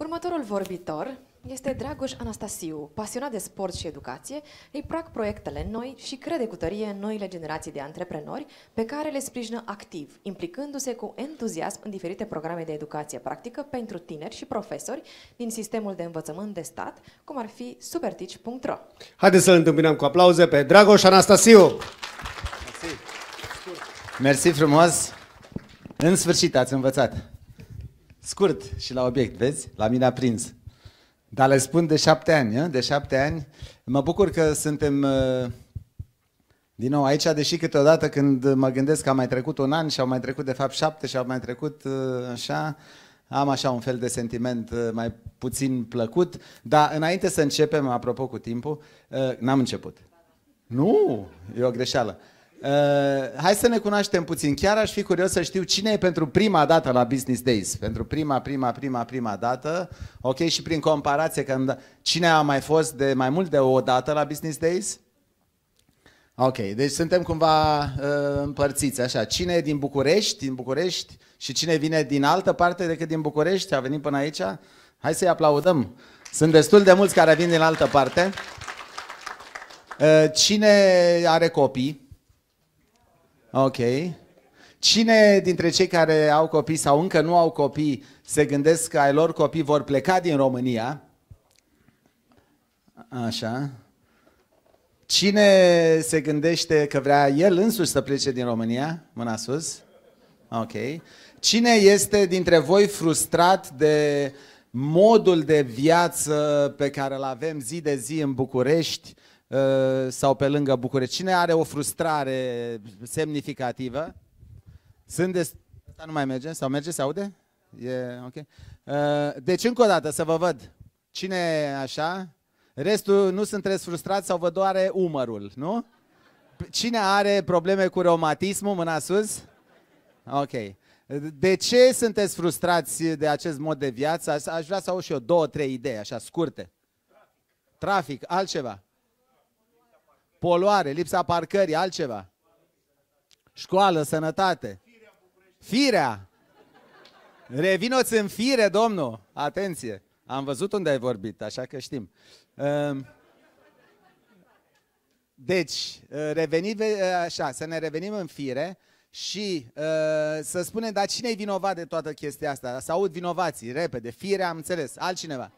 Următorul vorbitor este Dragoș Anastasiu, pasionat de sport și educație, îi prac proiectele noi și crede cu tărie în noile generații de antreprenori pe care le sprijină activ, implicându-se cu entuziasm în diferite programe de educație practică pentru tineri și profesori din sistemul de învățământ de stat, cum ar fi supertici.ro. Haideți să-l întâmpinăm cu aplauze pe Dragoș Anastasiu! Mersi, Mersi frumos! În sfârșit ați învățat! Scurt și la obiect, vezi? La mine a prins. Dar le spun de șapte ani, eh? de șapte ani. Mă bucur că suntem eh, din nou aici, deși câteodată când mă gândesc că a mai trecut un an și au mai trecut de fapt șapte și au mai trecut eh, așa, am așa un fel de sentiment mai puțin plăcut. Dar înainte să începem, apropo cu timpul, n-am început. Nu, e o greșeală. Uh, hai să ne cunoaștem puțin. Chiar aș fi curios să știu cine e pentru prima dată la Business Days. Pentru prima, prima, prima, prima dată. Ok, și prin comparație, când, da- cine a mai fost de mai mult de o dată la Business Days? Ok, deci suntem cumva uh, împărțiți așa. Cine e din București, din București și cine vine din altă parte decât din București, a venit până aici? Hai să-i aplaudăm. Sunt destul de mulți care vin din altă parte. Uh, cine are copii? Ok. Cine dintre cei care au copii sau încă nu au copii se gândesc că ai lor copii vor pleca din România? Așa. Cine se gândește că vrea el însuși să plece din România? Mâna sus. Ok. Cine este dintre voi frustrat de modul de viață pe care îl avem zi de zi în București? Eh, sau pe lângă București. Cine are o frustrare semnificativă? Sunt de... Asta nu mai merge? Sau merge? Se aude? E ok. Eh, deci încă o dată să vă văd. Cine e așa? Restul nu sunteți frustrați sau vă doare umărul, nu? Cine are probleme cu reumatismul? Mâna sus? Ok. De ce sunteți frustrați de acest mod de viață? Aș vrea să au și eu două, trei idei, așa, scurte. Trafic, altceva poluare, lipsa parcării, altceva. Școală, sănătate. Firea. Revinoți în fire, domnul. Atenție. Am văzut unde ai vorbit, așa că știm. Ehm, deci, eh, reveni, eh, așa, să ne revenim în fire și eh, să spunem, dar cine e vinovat de toată chestia asta? Să aud vinovații, repede, fire, am înțeles, altcineva.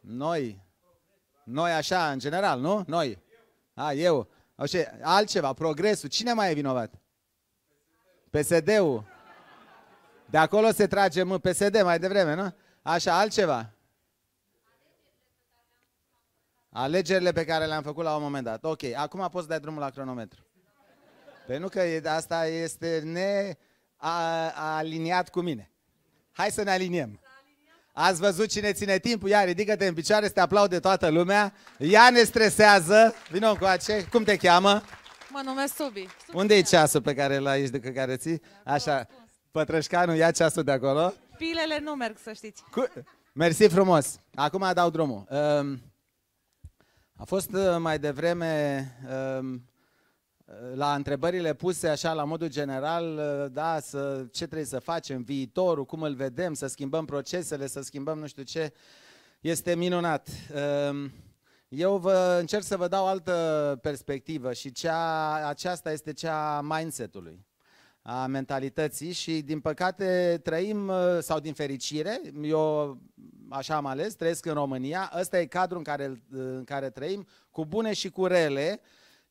Noi, noi așa, în general, nu? Noi. A, ah, eu. Așa, altceva, progresul. Cine mai e vinovat? PSD-ul. De acolo se trage mă, PSD mai devreme, nu? Așa, altceva. Alegerile pe care le-am făcut la un moment dat. Ok, acum poți să dai drumul la cronometru. Pentru păi că asta este nealiniat cu mine. Hai să ne aliniem. Ați văzut cine ține timpul? Ia, ridică-te în picioare, să te aplaude toată lumea. Ea ne stresează. Vino cu ace. Cum te cheamă? Mă numesc Subi. Subi Unde e ceasul pe care l-ai aici de care ții? Așa. Pătrășcanul, ia ceasul de acolo. Pilele nu merg, să știți. Cu... Mersi frumos. Acum dau drumul. Um, a fost uh, mai devreme um, la întrebările puse așa la modul general, da, să, ce trebuie să facem, viitorul, cum îl vedem, să schimbăm procesele, să schimbăm nu știu ce, este minunat. Ehm, eu vă încerc să vă dau altă perspectivă și cea, aceasta este cea mindset-ului, a mentalității și din păcate trăim, sau din fericire, eu așa am ales, trăiesc în România, ăsta e cadrul în care, în care trăim, cu bune și cu rele,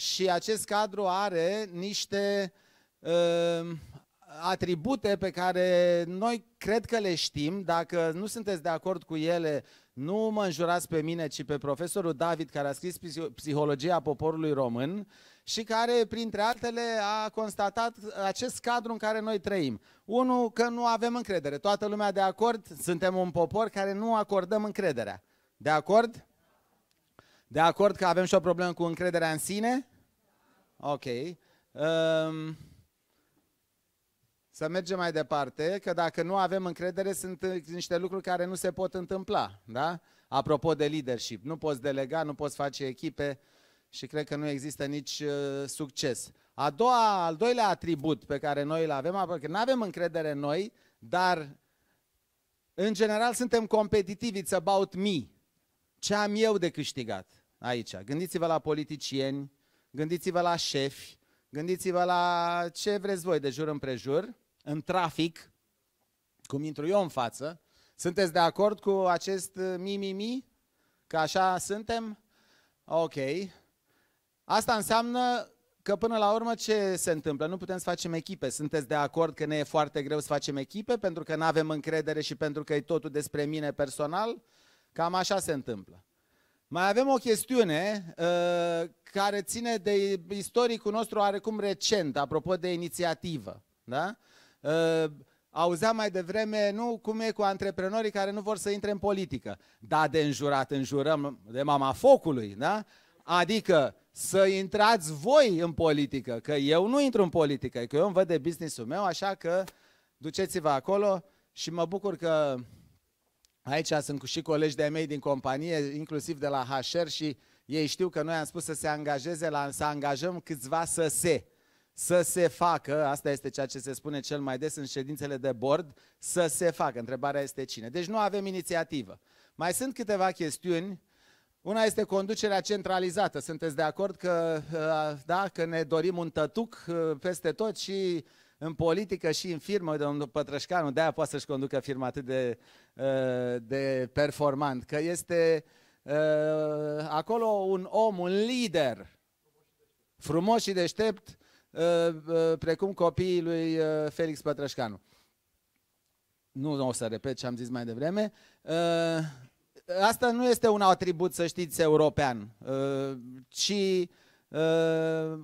și acest cadru are niște uh, atribute pe care noi cred că le știm. Dacă nu sunteți de acord cu ele, nu mă înjurați pe mine, ci pe profesorul David, care a scris Psihologia poporului român și care, printre altele, a constatat acest cadru în care noi trăim. Unul, că nu avem încredere. Toată lumea de acord, suntem un popor care nu acordăm încrederea. De acord? De acord că avem și o problemă cu încrederea în sine? Ok. Um, să mergem mai departe, că dacă nu avem încredere, sunt uh, niște lucruri care nu se pot întâmpla. Da? Apropo de leadership, nu poți delega, nu poți face echipe și cred că nu există nici uh, succes. A doua, al doilea atribut pe care noi îl avem, că nu avem încredere în noi, dar în general suntem competitivi, it's about me. Ce am eu de câștigat aici? Gândiți-vă la politicieni, gândiți-vă la șefi, gândiți-vă la ce vreți voi de jur împrejur, în trafic, cum intru eu în față. Sunteți de acord cu acest mi-mi-mi? Că așa suntem? Ok. Asta înseamnă că până la urmă ce se întâmplă? Nu putem să facem echipe. Sunteți de acord că ne e foarte greu să facem echipe pentru că nu avem încredere și pentru că e totul despre mine personal? Cam așa se întâmplă. Mai avem o chestiune uh, care ține de istoricul nostru oarecum recent, apropo de inițiativă. Da? Uh, auzeam mai devreme, nu, cum e cu antreprenorii care nu vor să intre în politică. Da, de înjurat, înjurăm de mama focului, da? Adică să intrați voi în politică, că eu nu intru în politică, că eu îmi văd de business-ul meu, așa că duceți-vă acolo și mă bucur că Aici sunt și colegi de-ai mei din companie, inclusiv de la HR și ei știu că noi am spus să se angajeze, la, să angajăm câțiva să se, să se facă, asta este ceea ce se spune cel mai des în ședințele de bord, să se facă. Întrebarea este cine. Deci nu avem inițiativă. Mai sunt câteva chestiuni. Una este conducerea centralizată. Sunteți de acord că, uh, da, că ne dorim un tătuc uh, peste tot și în politică și în firmă, domnul Pătrășcanu, de-aia poate să-și conducă firma atât de, uh, de performant, că este uh, acolo un om, un lider, frumos și deștept, uh, precum copiii lui Felix Pătrășcanu. Nu o să repet ce am zis mai devreme. Asta nu este un atribut, să știți, european, ci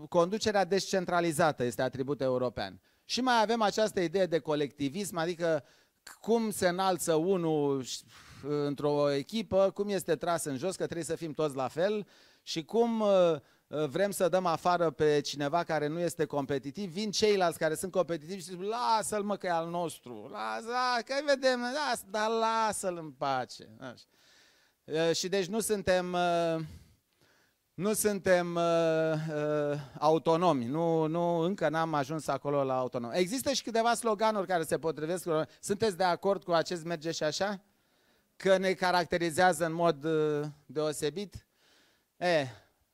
conducerea descentralizată este atribut european. Și mai avem această idee de colectivism, adică cum se înalță unul într-o echipă, cum este tras în jos, că trebuie să fim toți la fel și cum uh, uh, vrem să dăm afară pe cineva care nu este competitiv, vin ceilalți care sunt competitivi și zic, lasă-l mă că e al nostru, lasă, că vedem, las, dar lasă-l în pace. Așa. Uh, și deci nu suntem nu suntem uh, uh, autonomi, nu, nu, încă n-am ajuns acolo la autonom. Există și câteva sloganuri care se potrivesc. Sunteți de acord cu acest merge și așa? Că ne caracterizează în mod uh, deosebit? E,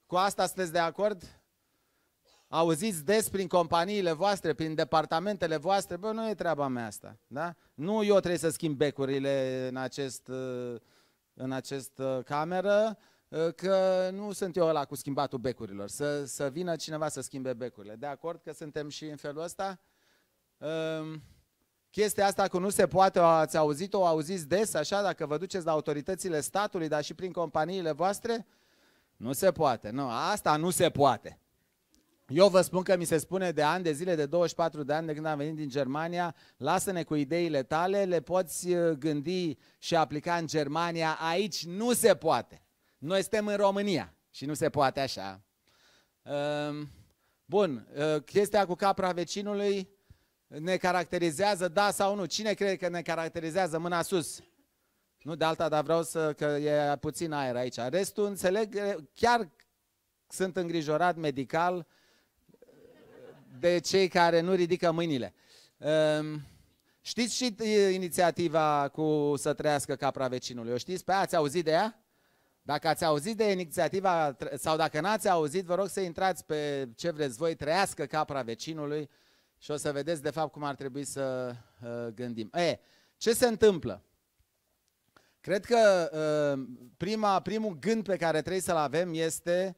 cu asta sunteți de acord? Auziți des prin companiile voastre, prin departamentele voastre, bă, nu e treaba mea asta, da? Nu eu trebuie să schimb becurile în acest, uh, în acest uh, cameră, uh, Eh, că nu sunt eu ăla cu schimbatul becurilor, să, să vină cineva să schimbe becurile. De acord că suntem și în felul ăsta? Ehm, chestia asta că nu se poate, ați auzit-o, o auziți des, așa, dacă vă duceți la autoritățile statului, dar și prin companiile voastre? Nu se poate, nu, asta nu se poate. Eu vă spun că mi se spune de ani de zile, de 24 de ani de când am venit din Germania, lasă-ne cu ideile tale, le poți eh, gândi și aplica în Germania, aici nu se poate. Noi suntem în România și nu se poate așa. Ehm, bun, chestia cu capra vecinului ne caracterizează, da sau nu? Cine crede că ne caracterizează? Mâna sus. Nu de alta, dar vreau să, că e puțin aer aici. Restul înțeleg, chiar sunt îngrijorat medical de cei care nu ridică mâinile. Ehm, știți și inițiativa cu să trăiască capra vecinului? O știți? Pe aia ați auzit de ea? Dacă ați auzit de inițiativa, sau dacă n-ați auzit, vă rog să intrați pe ce vreți voi, trăiască capra vecinului și o să vedeți de fapt cum ar trebui să uh, gândim. E, ce se întâmplă? Cred că uh, prima, primul gând pe care trebuie să-l avem este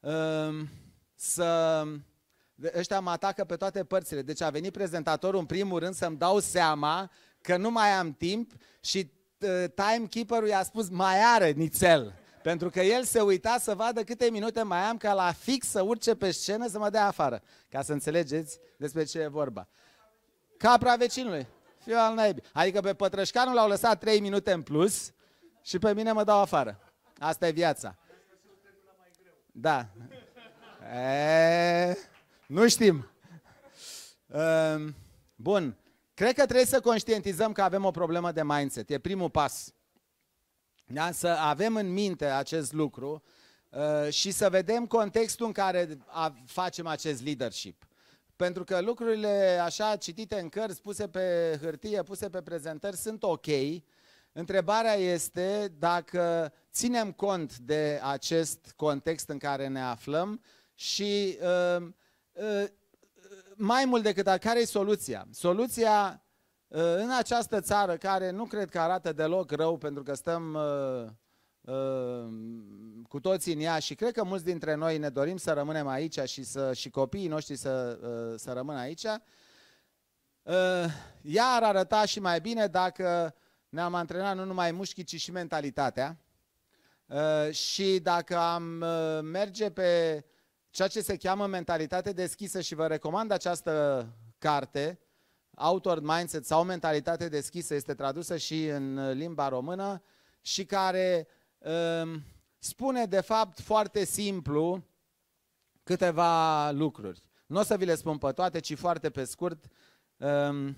um, să... Ăștia mă atacă pe toate părțile. Deci a venit prezentatorul în primul rând să-mi dau seama că nu mai am timp și Ă, timekeeperul i-a spus mai are nițel. Pentru că el se uita să vadă câte minute mai am ca la fix să urce pe scenă să mă dea afară. Ca să înțelegeți despre ce e vorba. Capra vecinului. Fiu al naibii. Adică pe pătrășcanul l-au lăsat 3 minute în plus și pe mine mă dau afară. Asta e viața. Da. E, nu știm. Ehm, bun. Cred că trebuie să conștientizăm că avem o problemă de mindset. E primul pas. Da? Să avem în minte acest lucru uh, și să vedem contextul în care facem acest leadership. Pentru că lucrurile așa citite în cărți, puse pe hârtie, puse pe prezentări, sunt ok. Întrebarea este dacă ținem cont de acest context în care ne aflăm și uh, uh, mai mult decât care e soluția? Soluția uh, în această țară care nu cred că arată deloc rău pentru că stăm uh, uh, cu toții în ea și cred că mulți dintre noi ne dorim să rămânem aici și, să, și copiii noștri să, să rămână aici, ea ar arăta și mai bine dacă ne-am antrenat nu numai mușchii, ci și mentalitatea și dacă am merge pe ceea ce se cheamă mentalitate deschisă și vă recomand această carte, Outward Mindset sau Mentalitate deschisă, este tradusă și în limba română și care um, spune de fapt foarte simplu câteva lucruri. Nu o să vi le spun pe toate, ci foarte pe scurt. Um,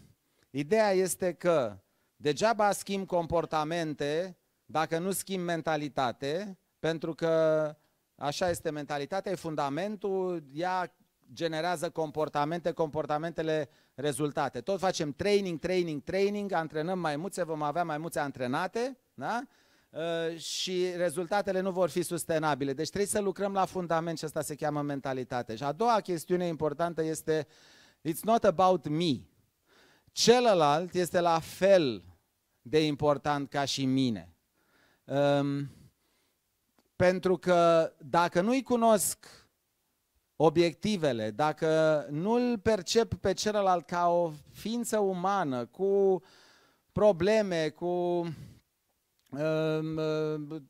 ideea este că degeaba schimb comportamente dacă nu schimb mentalitate, pentru că Așa este mentalitatea, e fundamentul, ea generează comportamente, comportamentele rezultate. Tot facem training, training, training, antrenăm mai multe, vom avea mai multe antrenate, da? Ă, și rezultatele nu vor fi sustenabile. Deci trebuie să lucrăm la fundament și asta se cheamă mentalitate. Și a doua chestiune importantă este it's not about me. Celălalt este la fel de important ca și mine. Um, pentru că dacă nu-i cunosc obiectivele, dacă nu-l percep pe celălalt ca o ființă umană, cu probleme, cu um, uh,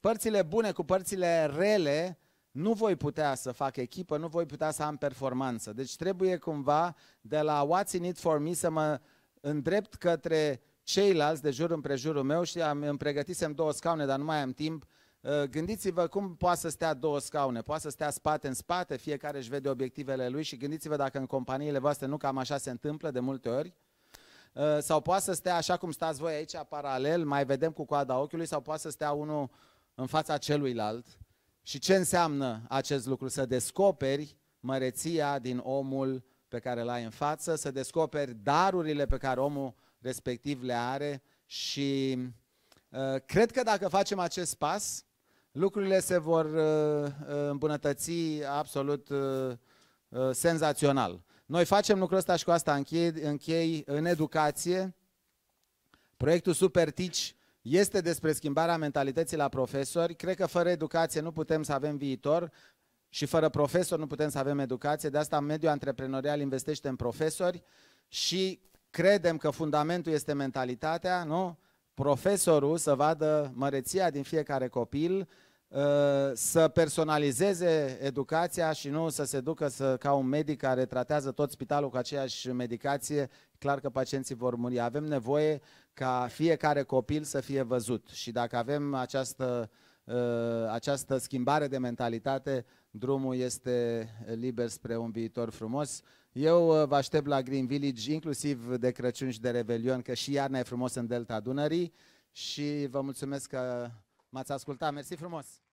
părțile bune, cu părțile rele, nu voi putea să fac echipă, nu voi putea să am performanță. Deci trebuie cumva de la what's in it for me să mă îndrept către ceilalți de jur împrejurul meu și am, îmi pregătisem două scaune, dar nu mai am timp Ă, gândiți-vă cum poate să stea două scaune, poate să stea spate în spate, fiecare își vede obiectivele lui și gândiți-vă dacă în companiile voastre nu cam așa se întâmplă de multe ori, ă, sau poate să stea așa cum stați voi aici paralel, mai vedem cu coada ochiului, sau poate să stea unul în fața celuilalt. Și ce înseamnă acest lucru? Să descoperi măreția din omul pe care l-ai în față, să descoperi darurile pe care omul respectiv le are și ă, cred că dacă facem acest pas, lucrurile se vor uh, uh, îmbunătăți absolut uh, senzațional. Noi facem lucrul ăsta și cu asta închei, închei în educație. Proiectul Supertici este despre schimbarea mentalității la profesori. Cred că fără educație nu putem să avem viitor și fără profesori nu putem să avem educație. De asta mediul antreprenorial investește în profesori și credem că fundamentul este mentalitatea, nu? Profesorul să vadă măreția din fiecare copil, Uh, să personalizeze educația și nu să se ducă să, ca un medic care tratează tot spitalul cu aceeași medicație, clar că pacienții vor muri. Avem nevoie ca fiecare copil să fie văzut și dacă avem această, uh, această schimbare de mentalitate, drumul este liber spre un viitor frumos. Eu uh, vă aștept la Green Village, inclusiv de Crăciun și de Revelion, că și iarna e frumos în Delta Dunării și vă mulțumesc că M-ați ascultat, mersi frumos!